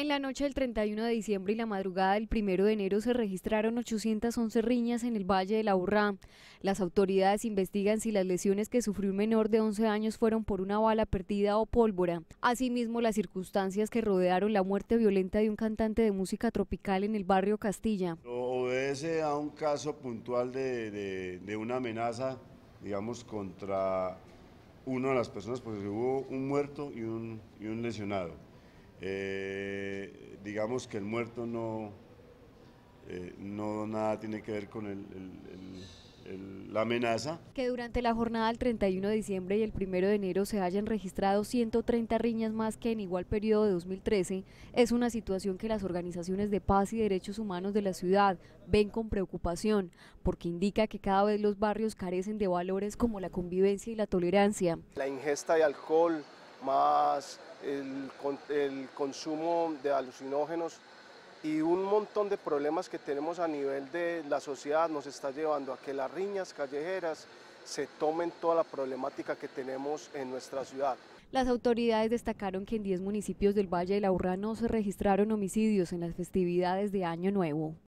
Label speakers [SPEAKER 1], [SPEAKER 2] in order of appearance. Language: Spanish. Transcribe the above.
[SPEAKER 1] En la noche del 31 de diciembre y la madrugada del 1 de enero se registraron 811 riñas en el Valle de la Urrá. Las autoridades investigan si las lesiones que sufrió un menor de 11 años fueron por una bala perdida o pólvora. Asimismo, las circunstancias que rodearon la muerte violenta de un cantante de música tropical en el barrio Castilla.
[SPEAKER 2] Obedece a un caso puntual de, una amenaza, digamos, contra una de las personas, porque hubo un muerto y un, un lesionado. Eh, digamos que el muerto no, eh, no nada tiene que ver con el, la amenaza.
[SPEAKER 1] Que durante la jornada del 31 de diciembre y el 1 de enero se hayan registrado 130 riñas más que en igual periodo de 2013, es una situación que las organizaciones de paz y derechos humanos de la ciudad ven con preocupación, porque indica que cada vez los barrios carecen de valores como la convivencia y la tolerancia.
[SPEAKER 3] La ingesta de alcohol, más el, consumo de alucinógenos y un montón de problemas que tenemos a nivel de la sociedad nos está llevando a que las riñas callejeras se tomen toda la problemática que tenemos en nuestra ciudad.
[SPEAKER 1] Las autoridades destacaron que en 10 municipios del Valle la Urra no se registraron homicidios en las festividades de Año Nuevo.